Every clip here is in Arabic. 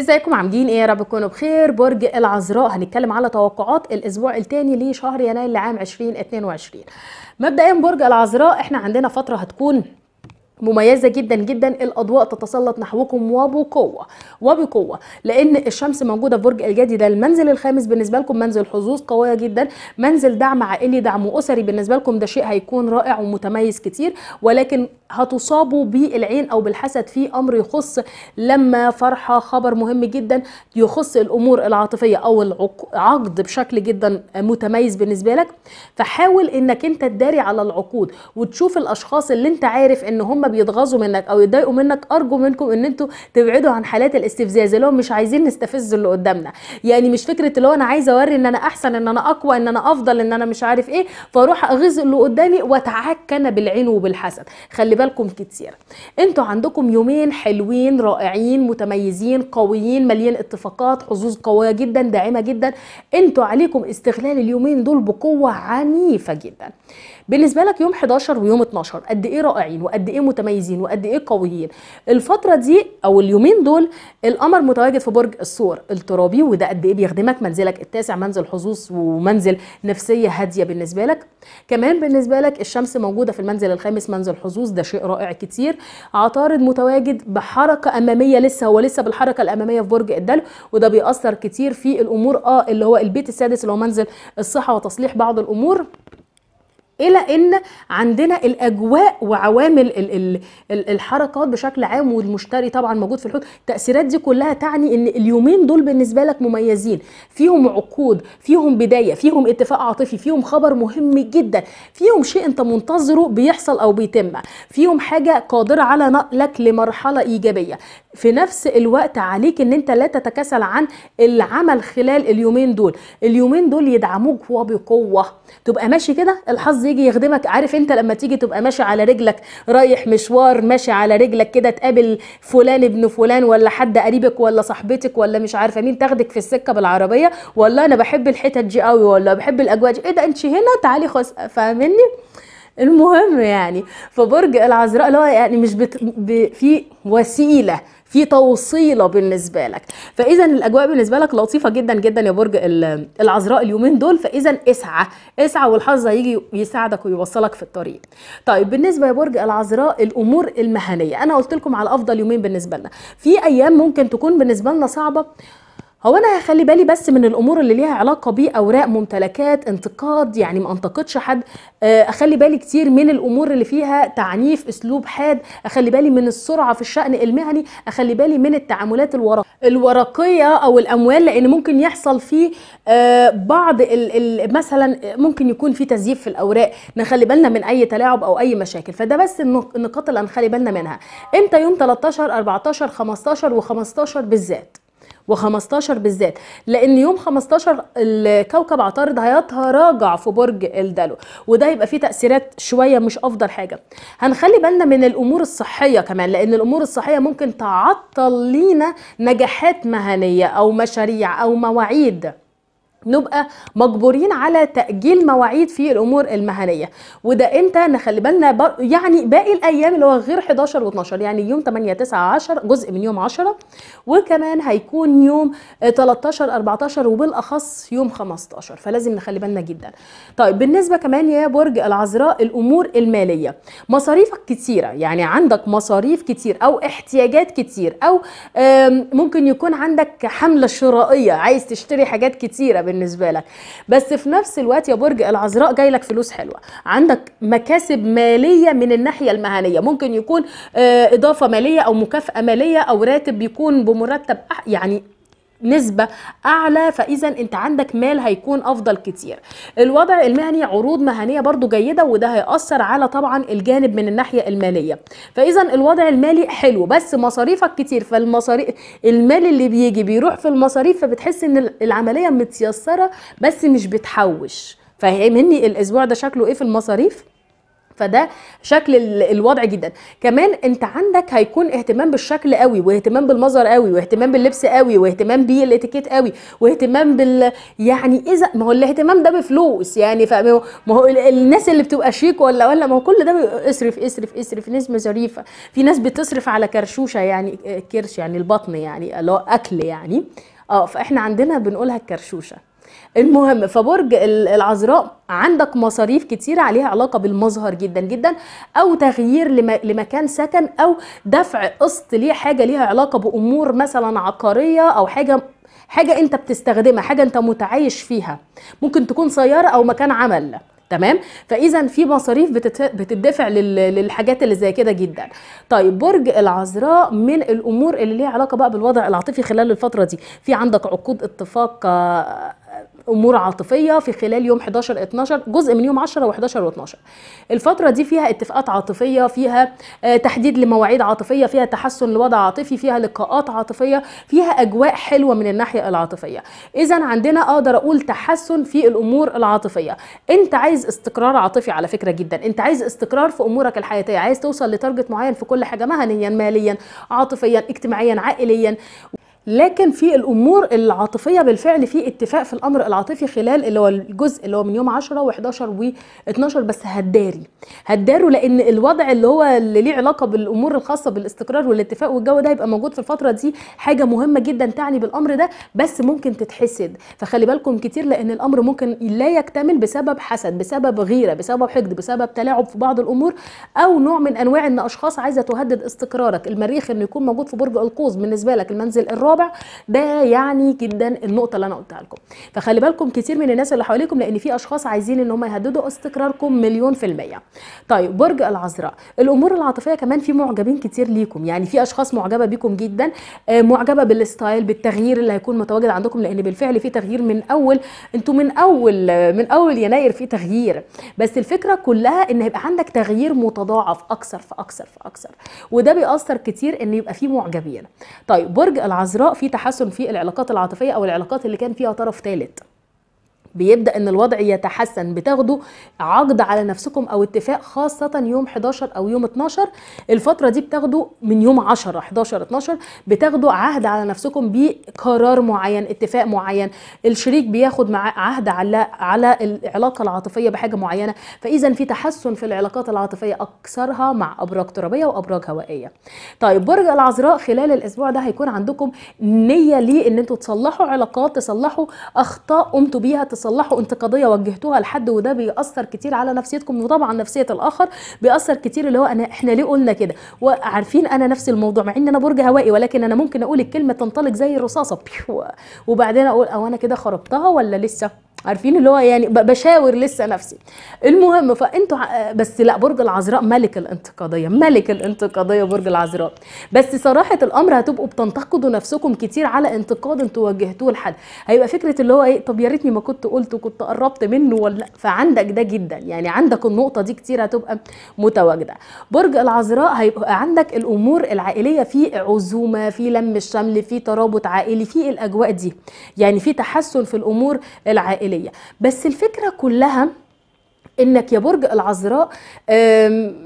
ازيكم عاملين ايه يا رب تكونوا بخير برج العذراء هنتكلم على توقعات الاسبوع الثاني لشهر يناير لعام 2022 مبدئيا برج العذراء احنا عندنا فتره هتكون مميزه جدا جدا الاضواء تتسلط نحوكم وبقوه وبقوه لان الشمس موجوده في برج الجدي ده المنزل الخامس بالنسبه لكم منزل حظوظ قويه جدا منزل دعم عائلي دعم اسري بالنسبه لكم ده شيء هيكون رائع ومتميز كتير ولكن هتصابوا بالعين او بالحسد في امر يخص لما فرحه خبر مهم جدا يخص الامور العاطفيه او العقد بشكل جدا متميز بالنسبه لك فحاول انك انت تداري على العقود وتشوف الاشخاص اللي انت عارف ان هم بيتغاظوا يتغاظوا منك او يتضايقوا منك ارجو منكم ان انتوا تبعدوا عن حالات الاستفزاز اللي هو مش عايزين نستفز اللي قدامنا يعني مش فكره اللي هو انا عايزه اوري ان انا احسن ان انا اقوى ان انا افضل ان انا مش عارف ايه فاروح اغيظ اللي قدامي واتعك انا بالعين وبالحسد خلي بالكم كتير انتوا عندكم يومين حلوين رائعين متميزين قويين مليان اتفاقات حظوظ قويه جدا داعمه جدا انتوا عليكم استغلال اليومين دول بقوه عنيفه جدا بالنسبه لك يوم 11 ويوم 12 قد ايه رائعين وقد ايه متميزين وقد ايه قويين الفتره دي او اليومين دول القمر متواجد في برج الصور الترابي وده قد ايه بيخدمك منزلك التاسع منزل حظوظ ومنزل نفسيه هاديه بالنسبه لك كمان بالنسبه لك الشمس موجوده في المنزل الخامس منزل حظوظ ده شيء رائع كتير عطارد متواجد بحركه اماميه لسه هو لسه بالحركه الاماميه في برج الدلو وده بيأثر كتير في الامور اه اللي هو البيت السادس اللي هو منزل الصحه وتصليح بعض الامور الى ان عندنا الاجواء وعوامل الحركات بشكل عام والمشتري طبعا موجود في الحوت التاثيرات دي كلها تعني ان اليومين دول بالنسبه لك مميزين فيهم عقود فيهم بدايه فيهم اتفاق عاطفي فيهم خبر مهم جدا فيهم شيء انت منتظره بيحصل او بيتم فيهم حاجه قادره على نقلك لمرحله ايجابيه في نفس الوقت عليك ان انت لا تتكاسل عن العمل خلال اليومين دول اليومين دول يدعموك وبقوه تبقى ماشي كده الحظ يجي يخدمك عارف انت لما تيجي تبقى ماشي على رجلك رايح مشوار ماشي على رجلك كده تقابل فلان ابن فلان ولا حد قريبك ولا صاحبتك ولا مش عارفه مين تاخدك في السكه بالعربيه والله انا بحب الحتت دي قوي ولا بحب الاجواء دي ايه ده انت هنا تعالي خس فاهمني المهم يعني فبرج العذراء اللي هو يعني مش بت... ب... في وسيله في توصيله بالنسبه لك فاذا الاجواء بالنسبه لك لطيفه جدا جدا يا برج العذراء اليومين دول فاذا اسعى اسعى والحظ هيجي يساعدك ويوصلك في الطريق طيب بالنسبه يا برج العذراء الامور المهنيه انا قلت لكم على افضل يومين بالنسبه لنا في ايام ممكن تكون بالنسبه لنا صعبه هو انا هخلي بالي بس من الامور اللي ليها علاقه باوراق ممتلكات انتقاد يعني ما انتقدش حد آه، اخلي بالي كتير من الامور اللي فيها تعنيف اسلوب حاد اخلي بالي من السرعه في الشان المهني اخلي بالي من التعاملات الورق الورقيه او الاموال لان ممكن يحصل فيه آه، بعض الـ الـ مثلا ممكن يكون في تزييف في الاوراق نخلي بالنا من اي تلاعب او اي مشاكل فده بس النقاط اللي هنخلي بالنا منها امتى يوم 13 14 15 و15 بالذات و15 بالذات لان يوم 15 الكوكب عطارد هيتراجع في برج الدلو وده هيبقى فيه تاثيرات شويه مش افضل حاجه هنخلي بالنا من الامور الصحيه كمان لان الامور الصحيه ممكن تعطل لينا نجاحات مهنيه او مشاريع او مواعيد نبقى مجبورين على تاجيل مواعيد في الامور المهنيه وده امتى نخلي بالنا بر... يعني باقي الايام اللي هو غير 11 و12 يعني يوم 8 9 10 جزء من يوم 10 وكمان هيكون يوم 13 14 وبالاخص يوم 15 فلازم نخلي بالنا جدا طيب بالنسبه كمان يا برج العذراء الامور الماليه مصاريفك كتيره يعني عندك مصاريف كتير او احتياجات كتير او ممكن يكون عندك حمله شرائيه عايز تشتري حاجات كتيره بالنسبه لك بس في نفس الوقت يا برج العذراء جاي لك فلوس حلوه عندك مكاسب ماليه من الناحيه المهنيه ممكن يكون آه، اضافه ماليه او مكافاه ماليه او راتب يكون بمرتب يعني نسبة أعلى فإذا أنت عندك مال هيكون أفضل كتير الوضع المهني عروض مهنية برضو جيدة وده هيأثر على طبعا الجانب من الناحية المالية فإذا الوضع المالي حلو بس مصاريفك كتير فالمصاريف المال اللي بيجي بيروح في المصاريف فبتحس إن العملية متيسرة بس مش بتحوش فهمني الأسبوع ده شكله إيه في المصاريف؟ فده شكل الوضع جدا كمان انت عندك هيكون اهتمام بالشكل قوي واهتمام بالمظهر قوي واهتمام باللبس قوي واهتمام بالاتيكيت قوي واهتمام بال يعني اذا ما هو الاهتمام ده بفلوس يعني ما هو الناس اللي بتبقى شيك ولا ولا ما هو كل ده اصرف اصرف اصرف ناس مظريفه في ناس بتصرف على كرشوشه يعني آه، كرش يعني البطن يعني اللي هو اكل يعني اه فاحنا عندنا بنقولها الكرشوشه المهم فبرج العذراء عندك مصاريف كتير عليها علاقه بالمظهر جدا جدا او تغيير لمكان سكن او دفع قسط ليه حاجه ليها علاقه بامور مثلا عقاريه او حاجه حاجه انت بتستخدمها حاجه انت متعايش فيها ممكن تكون سياره او مكان عمل تمام فاذا في مصاريف بتدفع للحاجات اللي زي كده جدا طيب برج العذراء من الامور اللي ليها علاقه بقى بالوضع العاطفي خلال الفتره دي في عندك عقود اتفاق آه، امور عاطفيه في خلال يوم 11 12 جزء من يوم 10 و11 و12 الفتره دي فيها اتفاقات عاطفيه فيها آه، تحديد لمواعيد عاطفيه فيها تحسن لوضع عاطفي فيها لقاءات عاطفيه فيها اجواء حلوه من الناحيه العاطفيه اذا عندنا اقدر اقول تحسن في الامور العاطفيه انت عايز استقرار عاطفي على فكره جدا انت عايز استقرار في امورك الحياتيه عايز توصل لتارجت معين في كل حاجه مهنيا ماليا عاطفيا اجتماعيا عائليا لكن في الامور العاطفيه بالفعل في اتفاق في الامر العاطفي خلال اللي هو الجزء اللي هو من يوم 10 و11 و12 بس هتداري هتداروا لان الوضع اللي هو اللي ليه علاقه بالامور الخاصه بالاستقرار والاتفاق والجو ده هيبقى موجود في الفتره دي حاجه مهمه جدا تعني بالامر ده بس ممكن تتحسد فخلي بالكم كتير لان الامر ممكن لا يكتمل بسبب حسد بسبب غيره بسبب حقد بسبب تلاعب في بعض الامور او نوع من انواع ان اشخاص عايزه تهدد استقرارك المريخ انه يكون موجود في برج القوس بالنسبه لك المنزل الرابع الرابع ده يعني جدا النقطه اللي انا قلتها لكم فخلي بالكم كتير من الناس اللي حواليكم لان في اشخاص عايزين ان هم يهددوا استقراركم مليون في الميه طيب برج العذراء الامور العاطفيه كمان في معجبين كتير ليكم يعني في اشخاص معجبه بيكم جدا آه، معجبه بالستايل بالتغيير اللي هيكون متواجد عندكم لان بالفعل في تغيير من اول انتم من اول آه، من اول يناير في تغيير بس الفكره كلها ان هيبقى عندك تغيير متضاعف اكثر فاكثر فاكثر وده بيأثر كتير ان يبقى في معجبين طيب برج العذراء في تحسن في العلاقات العاطفيه او العلاقات اللي كان فيها طرف ثالث بيبدا ان الوضع يتحسن بتاخدوا عقد على نفسكم او اتفاق خاصه يوم 11 او يوم 12 الفتره دي بتاخدوا من يوم 10 11 12 بتاخدوا عهد على نفسكم بقرار معين اتفاق معين الشريك بياخد مع عهد على على العلاقه العاطفيه بحاجه معينه فاذا في تحسن في العلاقات العاطفيه اكثرها مع ابراج ترابيه وابراج هوائيه طيب برج العذراء خلال الاسبوع ده هيكون عندكم نيه ليه ان انتوا تصلحوا علاقات تصلحوا اخطاء قمتوا بيها تصلحوا قضيه وجهتوها لحد وده بيأثر كتير على نفسيتكم وطبعا نفسيه الاخر بيأثر كتير اللي هو انا احنا ليه قلنا كده وعارفين انا نفس الموضوع مع ان انا برج هوائي ولكن انا ممكن اقول الكلمه تنطلق زي الرصاصه وبعدين اقول او انا كده خربتها ولا لسه عارفين اللي هو يعني بشاور لسه نفسي المهم فانتوا بس لا برج العذراء ملك الانتقاديه ملك الانتقاديه برج العذراء بس صراحه الامر هتبقوا بتنتقدوا نفسكم كتير على انتقاد انتوا واجهتوه لحد هيبقى فكره اللي هو ايه طب يا ريتني ما كنت قلت وكنت قربت منه ولا فعندك ده جدا يعني عندك النقطه دي كتير هتبقى متواجده برج العذراء هيبقى عندك الامور العائليه في عزومه في لم الشمل في ترابط عائلي في الاجواء دي يعني في تحسن في الامور العائليه الداخلية بس الفكره كلها انك يا برج العذراء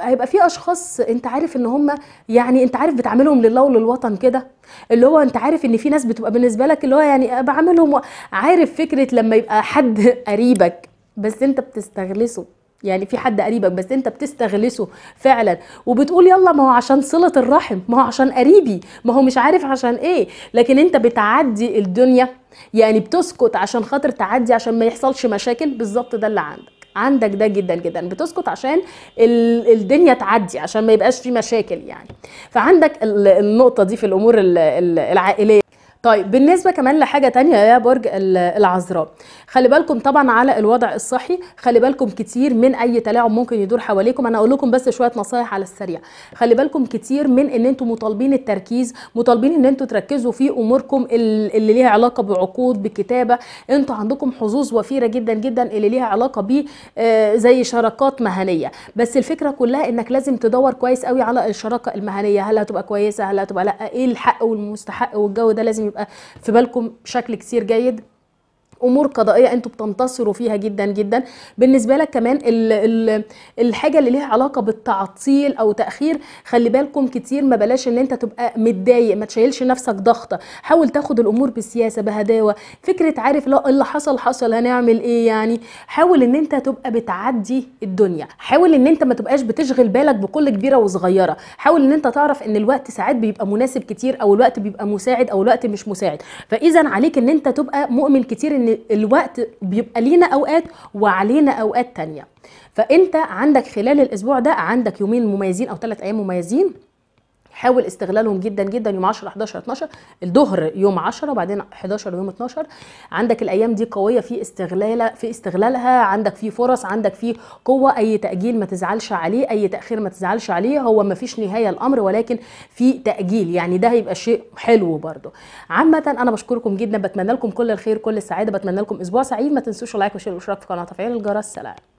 هيبقى في اشخاص انت عارف ان هم يعني انت عارف بتعاملهم لله وللوطن كده اللي هو انت عارف ان في ناس بتبقى بالنسبه لك اللي هو يعني بعاملهم عارف فكره لما يبقى حد قريبك بس انت بتستغلسه يعني في حد قريبك بس انت بتستغلسه فعلا وبتقول يلا ما هو عشان صله الرحم ما هو عشان قريبي ما هو مش عارف عشان ايه لكن انت بتعدي الدنيا يعني بتسكت عشان خاطر تعدي عشان ما يحصلش مشاكل بالظبط ده اللي عندك عندك ده جدا جدا بتسكت عشان الدنيا تعدي عشان ما يبقاش في مشاكل يعني فعندك النقطه دي في الامور العائليه طيب بالنسبة كمان لحاجة تانية يا برج العذراء خلي بالكم طبعا على الوضع الصحي خلي بالكم كتير من اي تلاعب ممكن يدور حواليكم انا اقول لكم بس شوية نصايح على السريع خلي بالكم كتير من ان انتم مطالبين التركيز مطالبين ان انتم تركزوا في اموركم اللي ليها علاقة بعقود بكتابة انتم عندكم حظوظ وفيرة جدا جدا اللي ليها علاقة ب آه، زي شراكات مهنية بس الفكرة كلها انك لازم تدور كويس قوي على الشراكة المهنية هل هتبقى كويسة هل هتبقى لا ايه الحق والمستحق والجو ده لازم يبقى في بالكم بشكل كتير جيد امور قضائيه انتوا بتنتصروا فيها جدا جدا بالنسبه لك كمان الـ الـ الحاجه اللي ليها علاقه بالتعطيل او تاخير خلي بالكم كتير ما بلاش ان انت تبقى متضايق ما تشيلش نفسك ضغطه حاول تاخد الامور بالسياسه بهداوه فكره عارف لا اللي حصل حصل هنعمل ايه يعني حاول ان انت تبقى بتعدي الدنيا حاول ان انت ما تبقاش بتشغل بالك بكل كبيره وصغيره حاول ان انت تعرف ان الوقت ساعات بيبقى مناسب كتير او الوقت بيبقى مساعد او الوقت مش مساعد فاذا عليك ان انت تبقى مؤمن كتير ان الوقت بيبقى لينا اوقات وعلينا اوقات تانية فانت عندك خلال الاسبوع ده عندك يومين مميزين او ثلاث ايام مميزين حاول استغلالهم جدا جدا يوم 10 11 12 الظهر يوم 10 وبعدين 11 ويوم 12 عندك الايام دي قويه في استغلالها في استغلالها عندك في فرص عندك في قوه اي تاجيل ما تزعلش عليه اي تاخير ما تزعلش عليه هو ما فيش نهايه الامر ولكن في تاجيل يعني ده هيبقى شيء حلو برده عامه انا بشكركم جدا بتمنى لكم كل الخير كل السعاده بتمنى لكم اسبوع سعيد ما تنسوش اللايك وشير والاشتراك في القناه وتفعيل الجرس سلام